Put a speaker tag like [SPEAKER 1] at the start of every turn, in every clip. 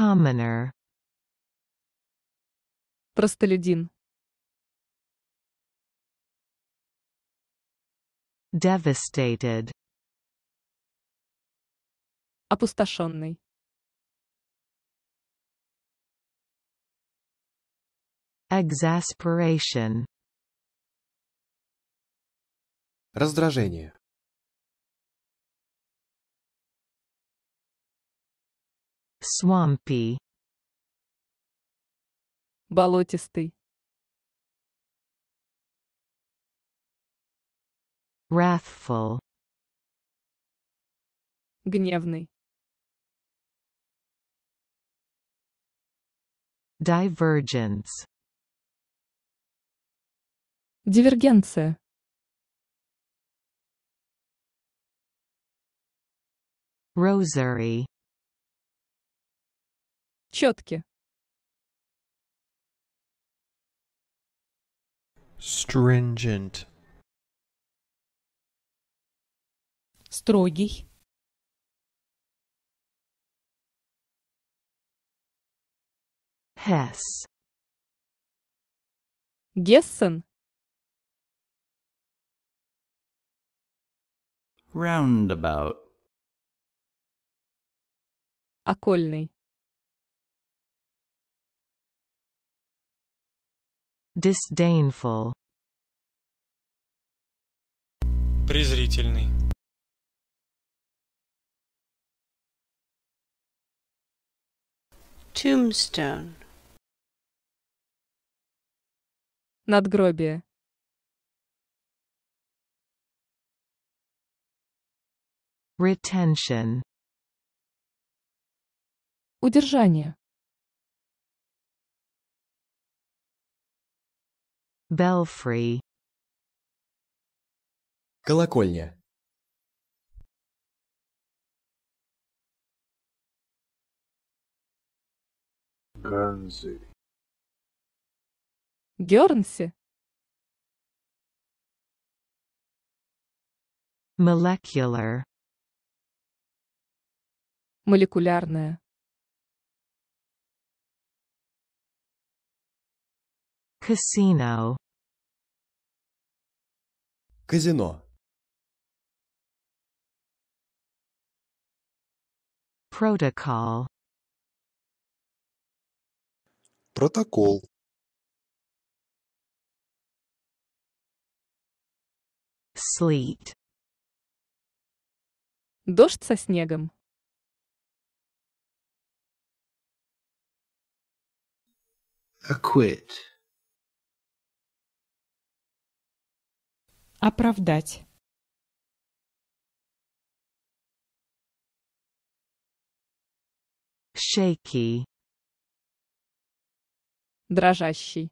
[SPEAKER 1] Commoner. Простолюдин. Devastated. Опустошенный. Exasperation. Раздражение. swampy болотистый wrathful гневный divergence дивергенция rosary Четки. Stringent. Строгий. Hess. Гессен. Roundabout. Окольный. disdainful презрительный tombstone надгробие retention удержание Белфри. Колокольня. Гернси. Гернси. Molecular. Молекулярная. Casino. Казино. Protocol. Протокол. Sleet. Дождь со снегом. acquit. оправдать shaky дрожащий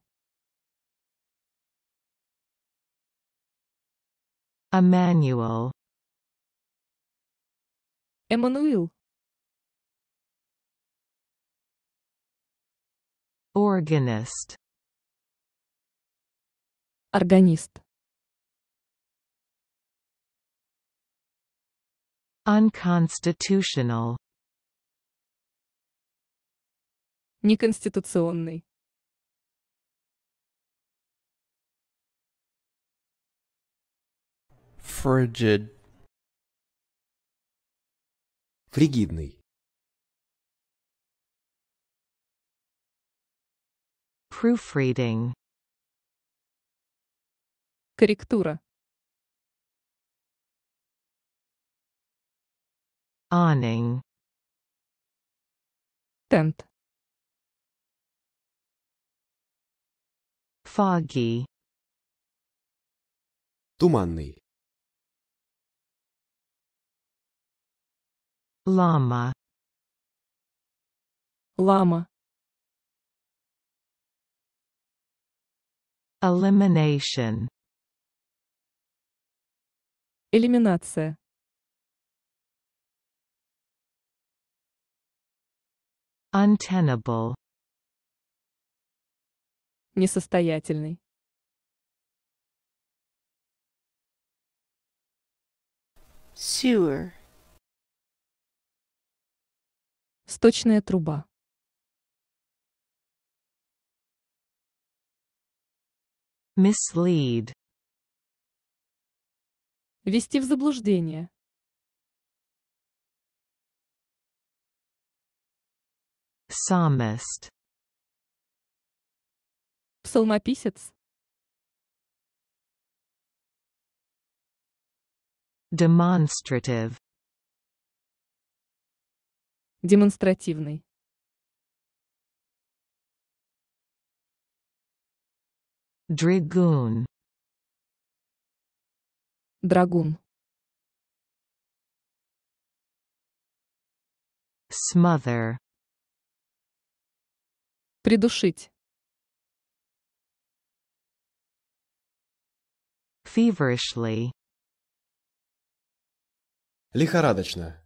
[SPEAKER 1] Emmanuel Эммануил Organist Органист Unconstitutional. Неконституционный. Frigid. Фригидный. Proofreading. Корректура. awning тент foggy туманный лама лама elimination элиминация untenable несостоятельный sewer сточная труба mislead вести в заблуждение Psalmist. Псалмописец. Demonstrative. Демонстративный. Dragoon. Драгун. Smother. Придушить. Feverishly. Лихорадочно.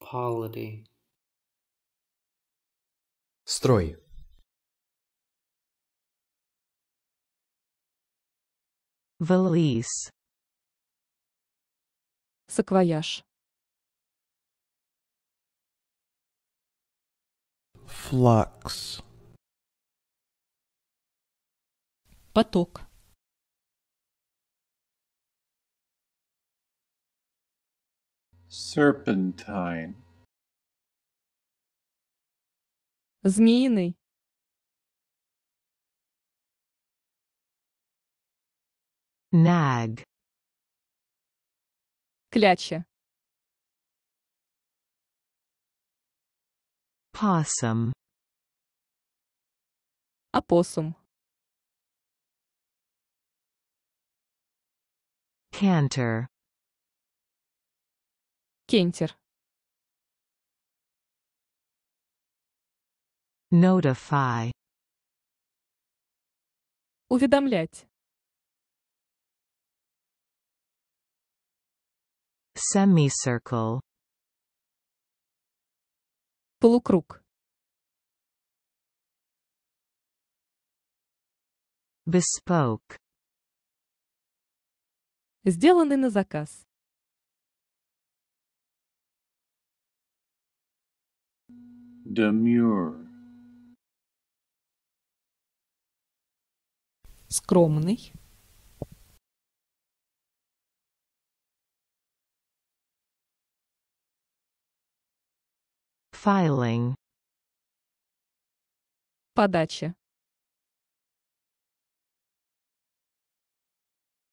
[SPEAKER 1] Polity. Строй. Valise. Саквояж. Flux. Поток. Serpentine. Змеиный. Nag. Кляча. Possum. Опоссум. Canter. Кентер. Notify. Уведомлять. Semicircle. Полукруг. Bespoke. Сделаны на заказ. Demure. Скромный. Filing. Подача.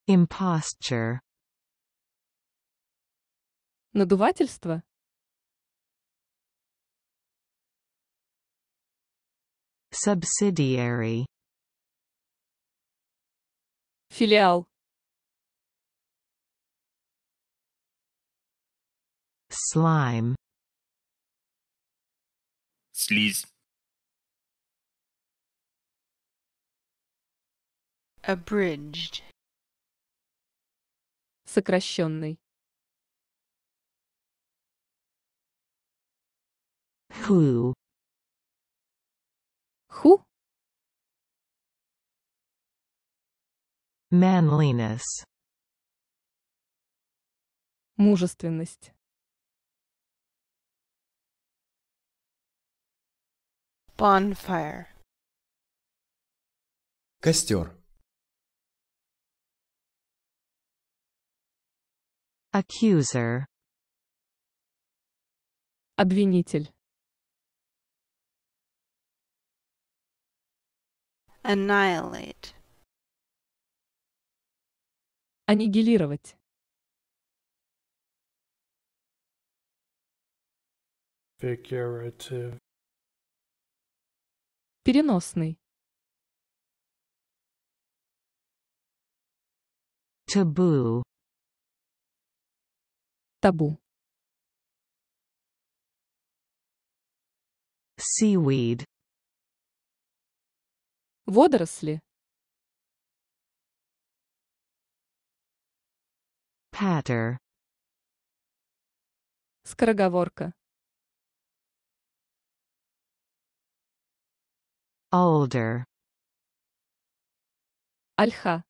[SPEAKER 1] Imposture. Надувательство. Subsidiary. Филиал. Slime слизь. Abridged. Сокращенный. Ху. Ху? Manliness. Мужественность. Bonfire. Костер. Accuser. Обвинитель. Annihilate. Аннигилировать. Figurative. Переносный. Табу. Табу. Seaweed. Водоросли. Patter. Скороговорка. Alder Alha